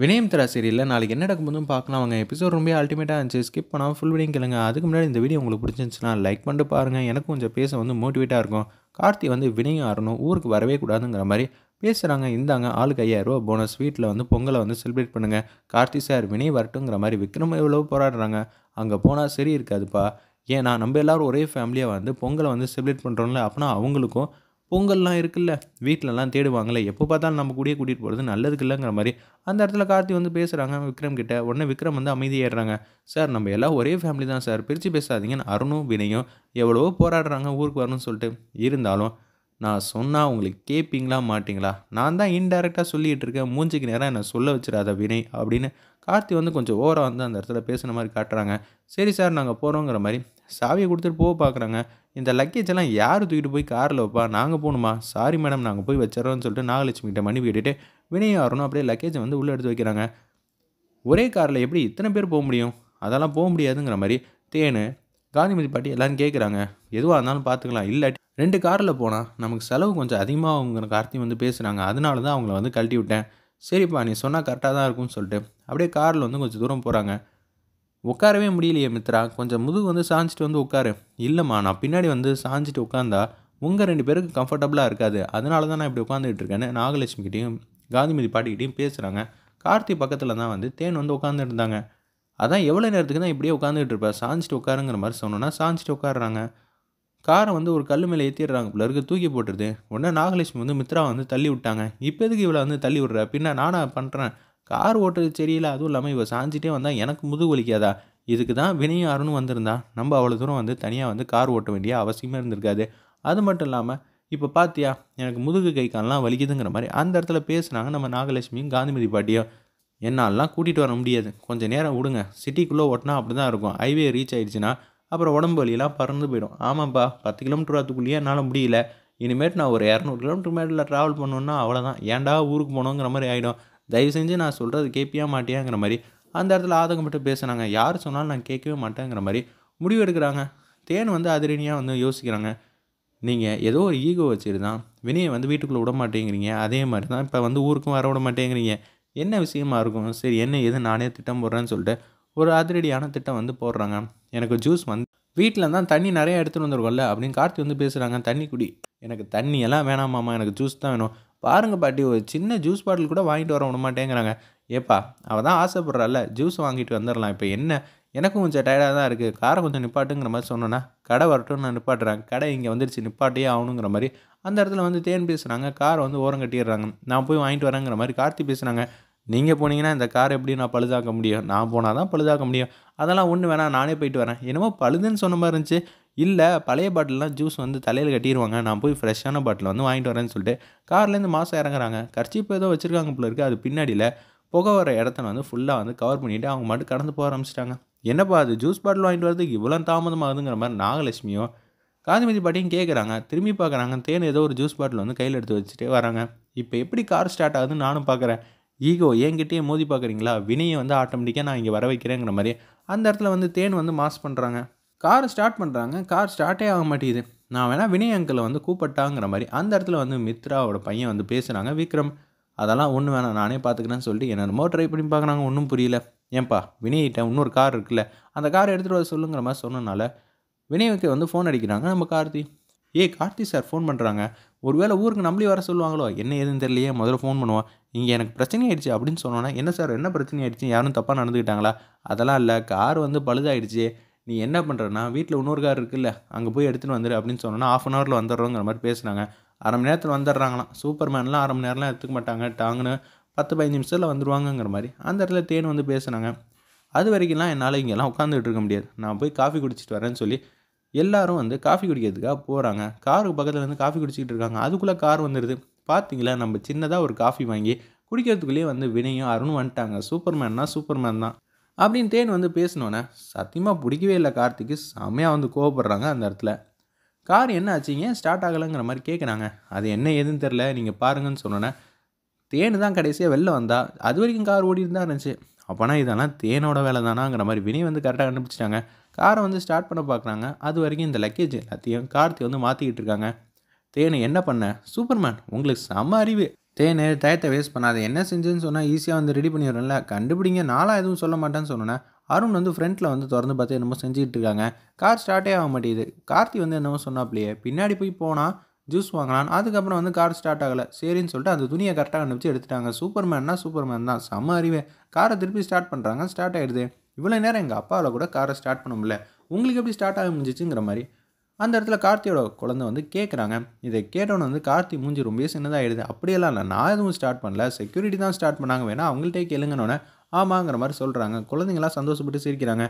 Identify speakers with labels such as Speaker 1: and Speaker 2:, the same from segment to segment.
Speaker 1: வினயம் தரா சீரியலில் நாளைக்கு என்ன நடக்கும்போதும் பார்க்கலாம் அவங்க எபிசோட் ரொம்ப அல்டிமேட்டாக இருந்துச்சு ஸ்கிப் பண்ணாமல் ஃபுல் வீடியோ கேளுங்க அதுக்கு முன்னாடி இந்த வீடியோ உங்களுக்கு பிடிச்சிருந்துச்சுன்னா லைக் பண்ணிட்டு பாருங்கள் எனக்கு கொஞ்சம் பேச வந்து மோட்டிவேட்டாக இருக்கும் கார்த்தி வந்து வினயம் ஆறணும் ஊருக்கு வரவே கூடாதுங்கிற மாதிரி பேசுகிறாங்க இந்தாங்க ஆளுக்கு ஐயாயிரரூவா போனஸ் வீட்டில் வந்து பொங்கலை வந்து செலிப்ரேட் பண்ணுங்கள் கார்த்தி சார் வினய் வரட்டுங்கிற மாதிரி விக்ரம் எவ்வளோ போராடுறாங்க அங்கே போனால் சரி இருக்காதுப்பா ஏன்னா நம்ம எல்லோரும் ஒரே ஃபேமிலியாக வந்து பொங்கலை வந்து செலிப்ரேட் பண்ணுறோம்ல அப்படின்னா அவங்களுக்கும் பொங்கல்லாம் இருக்குல்ல வீட்டிலலாம் தேடுவாங்களே எப்போ பார்த்தாலும் நம்ம கூடயே கூட்டிகிட்டு போகிறது நல்லதுக்கு இல்லைங்கிற மாதிரி அந்த இடத்துல கார்த்தி வந்து பேசுகிறாங்க விக்ரம் கிட்ட உடனே விக்ரம் வந்து அமைதியாயிடுறாங்க சார் நம்ம எல்லாம் ஒரே ஃபேமிலி தான் சார் பிரித்து பேசாதீங்கன்னு அருணும் வினையும் எவ்வளவோ போராடுறாங்க ஊருக்கு வரணும்னு சொல்லிட்டு இருந்தாலும் நான் சொன்னால் உங்களுக்கு கேட்பீங்களா மாட்டிங்களா நான் தான் இன்டைரக்டாக சொல்லிகிட்டு இருக்கேன் மூஞ்சிக்கு நேரம் என்னை சொல்ல வச்சிடாத வினை அப்படின்னு கார்த்தி வந்து கொஞ்சம் ஓரம் வந்து அந்த இடத்துல பேசுன மாதிரி காட்டுறாங்க சரி சார் நாங்கள் போகிறோங்கிற மாதிரி சாவியை கொடுத்துட்டு போக பார்க்குறாங்க இந்த லக்கேஜ் எல்லாம் யார் தூக்கிட்டு போய் காரில் வைப்பா நாங்கள் போகணுமா சாரி மேடம் நாங்கள் போய் வச்சிடறோம்னு சொல்லிட்டு நாகலட்சுமி கிட்ட மனுவி கேட்டுட்டு வினயாரணும் அப்படியே லக்கேஜை வந்து உள்ளே எடுத்து வைக்கிறாங்க ஒரே காரில் எப்படி இத்தனை பேர் போக முடியும் அதெல்லாம் போக முடியாதுங்கிற மாதிரி தேனு காந்திமதி பாட்டி எல்லோரும் கேட்குறாங்க எதுவாக இருந்தாலும் பார்த்துக்கலாம் இல்லாட்டி ரெண்டு காரில் போனால் நமக்கு செலவு கொஞ்சம் அதிகமாக அவங்க கார்த்தி வந்து பேசுகிறாங்க அதனால தான் அவங்கள வந்து கழட்டி விட்டேன் சரிப்பா நீ சொன்னால் கரெக்டாக தான் இருக்கும்னு சொல்லிட்டு அப்படியே காரில் வந்து கொஞ்சம் தூரம் போகிறாங்க உட்காரவே முடியலையே மித்ரா கொஞ்சம் முதுகு வந்து சாஞ்சிட்டு வந்து உட்காரு இல்லைம்மா நான் பின்னாடி வந்து சாஞ்சிட்டு உட்காந்தா உங்கள் ரெண்டு பேருக்கு கம்ஃபர்டபுளாக இருக்காது அதனால தான் நான் இப்படி உட்காந்துட்டு இருக்கேன்னு கிட்டேயும் காந்திமதி பாட்டிக்கிட்டையும் பேசுகிறாங்க கார்த்தி பக்கத்தில் தான் வந்து தேன் வந்து உட்காந்துட்டு இருந்தாங்க அதான் எவ்வளோ நேரத்துக்கு தான் இப்படியே உட்காந்துட்டு இருப்பேன் சாஞ்சிட்டு உட்காருங்கிற மாதிரி சொன்னோன்னா சாஞ்சிட்டு உட்காடுறாங்க காரை வந்து ஒரு கல் மேலே ஏற்றிடுறாங்க பிள்ளருக்கு தூக்கி போட்டுருது உடனே நாகலட்சுமி வந்து மித்ரா வந்து தள்ளி விட்டாங்க இப்போ எதுக்கு இவ்வளோ வந்து தள்ளி விட்ற பின்ன நானாக பண்ணுறேன் கார் ஓட்டுறது சரியில்லை அதுவும் இல்லாமல் இவள் சாஞ்சிட்டே வந்தால் எனக்கு முதுகு வலிக்காதா இதுக்கு தான் வினையும் அருணும் வந்திருந்தா நம்ம அவ்வளோ தூரம் வந்து தனியாக வந்து கார் ஓட்ட வேண்டிய அவசியமே இருந்திருக்காது அது மட்டும் இல்லாமல் இப்போ பார்த்தியா எனக்கு முதுகு கை கால்லாம் வலிக்குதுங்கிற மாதிரி அந்த இடத்துல பேசுனாங்க நம்ம நாகலட்சுமியும் காந்திமதி பாட்டியும் என்னாலலாம் கூட்டிகிட்டு வர முடியாது கொஞ்சம் நேரம் விடுங்க சிட்டிக்குள்ளே ஓட்டினா அப்படி தான் இருக்கும் ஹைவே ரீச் ஆகிடுச்சுன்னா அப்புறம் உடம்பு வலியெல்லாம் பறந்து போயிடும் ஆமாம்ப்பா பத்து கிலோமீட்டர் வரத்துக்குள்ளேயே என்னால் முடியல இனிமேட்டு நான் ஒரு இரநூறு கிலோமீட்டர் மேலே ட்ராவல் பண்ணோன்னா அவ்வளோதான் ஏன்டா ஊருக்கு போனோங்கிற மாதிரி ஆகிடும் தயவு செஞ்சு நான் சொல்கிறது கேட்பியா மாட்டியாங்கிற மாதிரி அந்த இடத்துல ஆதங்கம் மட்டும் பேசுனாங்க யார் சொன்னாலும் நான் கேட்கவே மாட்டேங்கிற மாதிரி முடிவு எடுக்கிறாங்க தேன் வந்து அதிரணியாக வந்து யோசிக்கிறாங்க நீங்கள் ஏதோ ஒரு ஈகோ வச்சுட்டு தான் வினையை வந்து வீட்டுக்குள்ளே விட மாட்டேங்கிறீங்க அதே மாதிரி தான் இப்போ வந்து ஊருக்கும் வர விட மாட்டேங்கிறீங்க என்ன விஷயமா இருக்கும் சரி என்ன எது நானே திட்டம் போடுறேன்னு சொல்லிட்டு ஒரு அதிரடியான திட்டம் வந்து போடுறாங்க எனக்கு ஜூஸ் வந்து வீட்டில் தான் தண்ணி நிறையா எடுத்துகிட்டு வந்துருக்கோம்ல அப்படின்னு கார்த்தி வந்து பேசுகிறாங்க தண்ணி குடி எனக்கு தண்ணி எல்லாம் வேணாமாம்மா எனக்கு ஜூஸ் தான் வேணும் பாருங்கள் பாட்டி ஒரு சின்ன ஜூஸ் பாட்டில் கூட வாங்கிட்டு வர விடமாட்டேங்கிறாங்க மாட்டேங்கிறாங்க ஏப்பா அவள் தான் ஆசைப்பட்றால ஜூஸ் வாங்கிட்டு வந்துடலாம் இப்போ என்ன எனக்கும் கொஞ்சம் டயர்டாக தான் இருக்குது காரை கொஞ்சம் நிப்பாட்டுங்கிற மாதிரி சொன்னோன்னா கடை வரட்டும் நான் நிப்பாட்டுறேன் கடை இங்கே வந்துருச்சு நிப்பாட்டியே ஆகணுங்கிற மாதிரி அந்த இடத்துல வந்து தேன் பேசுகிறாங்க காரை வந்து ஓரம் கட்டிடுறாங்க நான் போய் வாங்கிட்டு வரேங்கிற மாதிரி கார்த்தி பேசுகிறாங்க நீங்கள் போனீங்கன்னா இந்த கார் எப்படி நான் பழுதாக்க முடியும் நான் போனால் தான் பழுதாக்க முடியும் அதெல்லாம் ஒன்று வேணாம் நானே போயிட்டு வரேன் என்னமோ பழுதுன்னு சொன்ன மாதிரி இருந்துச்சு இல்லை பழைய பாட்டிலெலாம் ஜூஸ் வந்து தலையில் கட்டிடுவாங்க நான் போய் ஃப்ரெஷ்ஷான பாட்டில் வந்து வாங்கிட்டு வரேன்னு சொல்லிட்டு கார்லேருந்து மாதம் இறங்குறாங்க கர்ச்சிப்பு ஏதோ வச்சுருக்காங்க போல இருக்குது அது பின்னாடியில் புகை வர இடத்த வந்து ஃபுல்லாக வந்து கவர் பண்ணிவிட்டு அவங்க மட்டும் கடந்து போக ஆரம்பிச்சிட்டாங்க என்னப்பா அது ஜூஸ் பாட்டில் வாங்கிட்டு வரதுக்கு இவ்வளோ தாமதமாகுதுங்கிற மாதிரி நாகலட்சுமியோ காந்திமதி பாட்டியும் கேட்குறாங்க திரும்பி பார்க்குறாங்க தேன் ஏதோ ஒரு ஜூஸ் பாட்டில் வந்து கையில் எடுத்து வச்சுட்டே வராங்க இப்போ எப்படி கார் ஸ்டார்ட் ஆகுதுன்னு நானும் பார்க்குறேன் ஈகோ என்கிட்டயே மோதி பார்க்குறீங்களா வினையை வந்து ஆட்டோமேட்டிக்காக நான் இங்கே வர வைக்கிறேங்கிற மாதிரி அந்த இடத்துல வந்து தேன் வந்து மாஸ் பண்ணுறாங்க காரை ஸ்டார்ட் பண்ணுறாங்க கார் ஸ்டார்ட்டே ஆக மாட்டேங்குது நான் வேணால் வினய் அங்கிளை வந்து கூப்பிட்டாங்கிற மாதிரி அந்த இடத்துல வந்து மித்ராவோட பையன் வந்து பேசுகிறாங்க விக்ரம் அதெல்லாம் ஒன்று வேணாம் நானே பார்த்துக்கிறேன்னு என்ன என்னென்னமோ ட்ரை பண்ணி பார்க்குறாங்க ஒன்றும் புரியல ஏன்ப்பா வினய்கிட்ட இன்னொரு கார் இருக்குல்ல அந்த காரை எடுத்துகிட்டு வர சொல்லுங்கிற மாதிரி சொன்னனால வினய்க்கு வந்து ஃபோன் அடிக்கிறாங்க நம்ம கார்த்தி ஏ கார்த்தி சார் ஃபோன் பண்ணுறாங்க ஒருவேளை ஊருக்கு நம்மளே வர சொல்லுவாங்களோ என்ன ஏதுன்னு தெரியலையே முதல்ல ஃபோன் பண்ணுவோம் இங்கே எனக்கு பிரச்சனை ஆயிடுச்சு அப்படின்னு சொன்னோன்னா என்ன சார் என்ன பிரச்சனை ஆயிடுச்சு யாரும் தப்பாக நடந்துக்கிட்டாங்களா அதெல்லாம் இல்லை கார் வந்து பழுதாயிடுச்சு நீ என்ன பண்ணுறனா வீட்டில் இன்னொரு கார் இருக்குல்ல அங்கே போய் எடுத்துகிட்டு வந்துடு அப்படின்னு சொன்னோன்னா ஆஃப் அன் ஹவரில் வந்துடுறோங்கிற மாதிரி பேசுனாங்க அரை மணி நேரத்தில் வந்துடுறாங்களாம் மேன்லாம் அரை மணி நேரம்லாம் எடுத்துக்க மாட்டாங்க டாங்குன்னு பத்து பதினஞ்சு நிமிஷத்தில் வந்துடுவாங்கங்கிற மாதிரி அந்த இடத்துல தேன் வந்து பேசுனாங்க அது வரைக்கும்லாம் என்னால் இங்கெல்லாம் உட்காந்துக்கிட்டு இருக்க முடியாது நான் போய் காஃபி குடிச்சிட்டு வரேன்னு சொல்லி எல்லோரும் வந்து காஃபி குடிக்கிறதுக்காக போகிறாங்க காருக்கு பக்கத்தில் வந்து காஃபி குடிச்சிக்கிட்டு இருக்காங்க அதுக்குள்ளே கார் வந்துடுது பார்த்தீங்களா நம்ம சின்னதாக ஒரு காஃபி வாங்கி குடிக்கிறதுக்குள்ளேயே வந்து வினையும் அருணும் வந்துட்டாங்க சூப்பர் சூப்பர் மேன் தான் அப்படின்னு தேன் வந்து பேசினோன்னே சத்தியமாக பிடிக்கவே இல்லை கார்த்திக்கு செம்மையாக வந்து கோவப்படுறாங்க அந்த இடத்துல கார் என்ன ஆச்சுங்க ஸ்டார்ட் ஆகலைங்கிற மாதிரி கேட்குறாங்க அது என்ன ஏதுன்னு தெரில நீங்கள் பாருங்கன்னு சொன்னோன்னே தேன் தான் கடைசியாக வெளில வந்தா அது வரைக்கும் கார் ஓடிட்டு தான் இருந்துச்சு அப்போனா இதெல்லாம் தேனோட வேலை தானாங்கிற மாதிரி வினை வந்து கரெக்டாக கண்டுபிடிச்சிட்டாங்க காரை வந்து ஸ்டார்ட் பண்ண பார்க்குறாங்க அது வரைக்கும் இந்த லக்கேஜ் எல்லாத்தையும் கார்த்தி வந்து மாற்றிக்கிட்டு இருக்காங்க தேனை என்ன பண்ண சூப்பர்மேன் உங்களுக்கு செம்ம அறிவு தேனு டயத்தை வேஸ்ட் பண்ணாது என்ன செஞ்சுன்னு சொன்னால் ஈஸியாக வந்து ரெடி பண்ணிடுறேன்ல கண்டுபிடிங்க நாளாக எதுவும் சொல்ல மாட்டேன்னு சொன்னேன் அருண் வந்து ஃப்ரண்ட்டில் வந்து திறந்து பார்த்து என்னமோ செஞ்சுக்கிட்டு இருக்காங்க கார் ஸ்டார்ட்டே ஆக மாட்டேங்குது கார்த்தி வந்து என்னமோ சொன்னாப்லையே பின்னாடி போய் போனால் ஜூஸ் வாங்கலாம் அதுக்கப்புறம் வந்து கார் ஸ்டார்ட் ஆகலை சரின்னு சொல்லிட்டு அந்த துணியை கரெக்டாக கண்டுபிடிச்சி எடுத்துட்டாங்க சூப்பர் மேன் தான் செம்ம அறிவே காரை திருப்பி ஸ்டார்ட் பண்ணுறாங்க ஸ்டார்ட் ஆகிடுது இவ்வளோ நேரம் எங்கள் அப்பாவில் கூட காரை ஸ்டார்ட் பண்ண முடியல உங்களுக்கு எப்படி ஸ்டார்ட் ஆக முடிஞ்சிச்சுங்கிற மாதிரி அந்த இடத்துல கார்த்தியோட குழந்தை வந்து கேட்குறாங்க இதை கேட்டோன்னு வந்து கார்த்தி மூஞ்சி ரொம்பவே சின்னதாகிடுது அப்படியெல்லாம் இல்லை நான் எதுவும் ஸ்டார்ட் பண்ணல செக்யூரிட்டி தான் ஸ்டார்ட் பண்ணாங்க வேணா அவங்கள்ட்டே கேளுங்கன்னொன்னே ஆமாங்கிற மாதிரி சொல்கிறாங்க குழந்தைங்களாம் சந்தோஷப்பட்டு சிரிக்கிறாங்க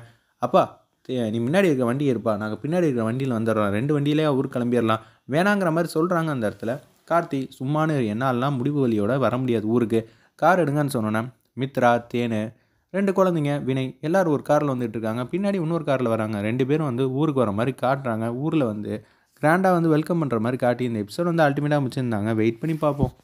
Speaker 1: அப்பா நீ முன்னாடி இருக்கிற வண்டி இருப்பா நாங்கள் பின்னாடி இருக்கிற வண்டியில் வந்துடுறோம் ரெண்டு வண்டியிலே ஊர் கிளம்பிடலாம் வேணாங்கிற மாதிரி சொல்கிறாங்க அந்த இடத்துல கார்த்தி சும்மானு என்னாலலாம் முடிவு வழியோட வர முடியாது ஊருக்கு கார் எடுங்கன்னு சொன்னோன்னே மித்ரா தேனு ரெண்டு குழந்தைங்க வினை எல்லோரும் ஒரு காரில் வந்துட்டு இருக்காங்க பின்னாடி இன்னொரு காரில் வராங்க ரெண்டு பேரும் வந்து ஊருக்கு வர மாதிரி காட்டுறாங்க ஊரில் வந்து கிராண்டாக வந்து வெல்கம் பண்ணுற மாதிரி காட்டி இந்த எபிசோட் வந்து அல்டிமேட்டாக முடிச்சிருந்தாங்க வெயிட் பண்ணி பார்ப்போம்